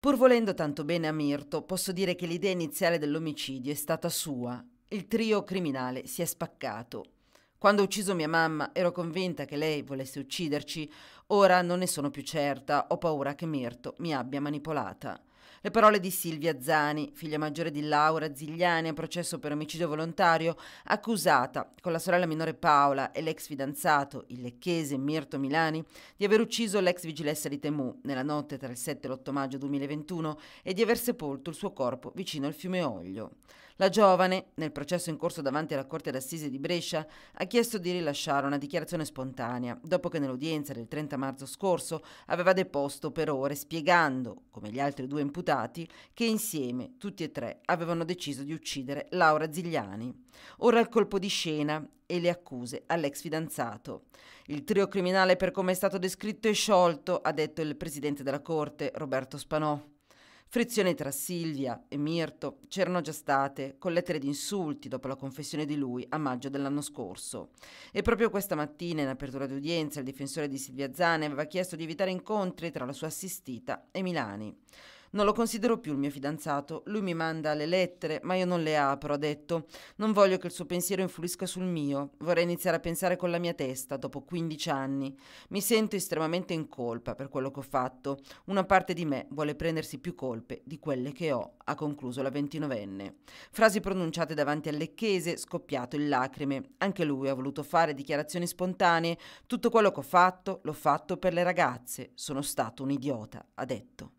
Pur volendo tanto bene a Mirto, posso dire che l'idea iniziale dell'omicidio è stata sua. Il trio criminale si è spaccato. Quando ho ucciso mia mamma ero convinta che lei volesse ucciderci, ora non ne sono più certa, ho paura che Mirto mi abbia manipolata. Le parole di Silvia Zani, figlia maggiore di Laura Zigliani a processo per omicidio volontario, accusata con la sorella minore Paola e l'ex fidanzato, il lecchese Mirto Milani, di aver ucciso l'ex vigilessa di Temu nella notte tra il 7 e l'8 maggio 2021 e di aver sepolto il suo corpo vicino al fiume Oglio. La giovane, nel processo in corso davanti alla Corte d'Assise di Brescia, ha chiesto di rilasciare una dichiarazione spontanea, dopo che nell'udienza del 30 marzo scorso aveva deposto per ore spiegando, come gli altri due imputati, imputati che insieme, tutti e tre, avevano deciso di uccidere Laura Zigliani. Ora il colpo di scena e le accuse all'ex fidanzato. Il trio criminale, per come è stato descritto, è sciolto, ha detto il presidente della Corte, Roberto Spanò. Frizioni tra Silvia e Mirto c'erano già state con lettere di insulti dopo la confessione di lui a maggio dell'anno scorso. E proprio questa mattina, in apertura di udienza, il difensore di Silvia Zane aveva chiesto di evitare incontri tra la sua assistita e Milani. Non lo considero più il mio fidanzato. Lui mi manda le lettere, ma io non le apro, ha detto. Non voglio che il suo pensiero influisca sul mio. Vorrei iniziare a pensare con la mia testa, dopo 15 anni. Mi sento estremamente in colpa per quello che ho fatto. Una parte di me vuole prendersi più colpe di quelle che ho, ha concluso la ventinovenne. Frasi pronunciate davanti al Lecchese, scoppiato in lacrime. Anche lui ha voluto fare dichiarazioni spontanee. Tutto quello che ho fatto, l'ho fatto per le ragazze. Sono stato un idiota, ha detto.